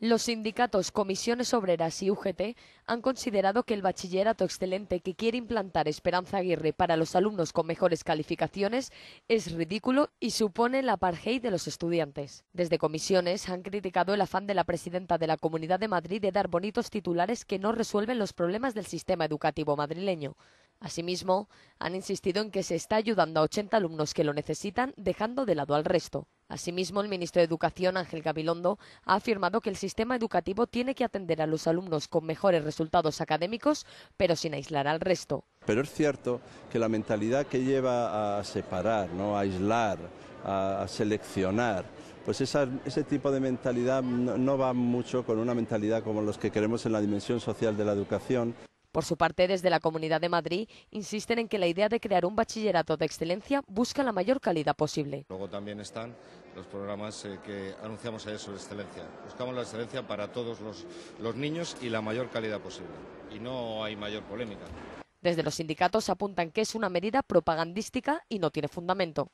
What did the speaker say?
Los sindicatos, comisiones obreras y UGT han considerado que el bachillerato excelente que quiere implantar Esperanza Aguirre para los alumnos con mejores calificaciones es ridículo y supone la apartheid de los estudiantes. Desde comisiones han criticado el afán de la presidenta de la Comunidad de Madrid de dar bonitos titulares que no resuelven los problemas del sistema educativo madrileño. Asimismo, han insistido en que se está ayudando a 80 alumnos que lo necesitan, dejando de lado al resto. Asimismo, el ministro de Educación, Ángel Gabilondo, ha afirmado que el sistema educativo tiene que atender a los alumnos con mejores resultados académicos, pero sin aislar al resto. Pero es cierto que la mentalidad que lleva a separar, ¿no? a aislar, a, seleccionar, pues ese tipo de mentalidad no va mucho con una mentalidad como los que queremos en la dimensión social de la educación. Por su parte, desde la Comunidad de Madrid insisten en que la idea de crear un bachillerato de excelencia busca la mayor calidad posible. Luego también están los programas eh, que anunciamos ayer sobre excelencia. Buscamos la excelencia para todos los, los niños y la mayor calidad posible. Y no hay mayor polémica. Desde los sindicatos apuntan que es una medida propagandística y no tiene fundamento.